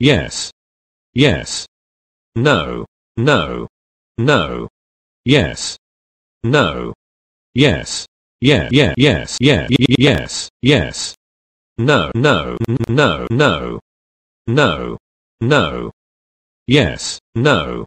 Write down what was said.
Yes. Yes. No. No. No. Yes. No. Yes. Yeah, yeah, yes, yeah, yes, yes. No, no, no, no. No. No. Yes, no.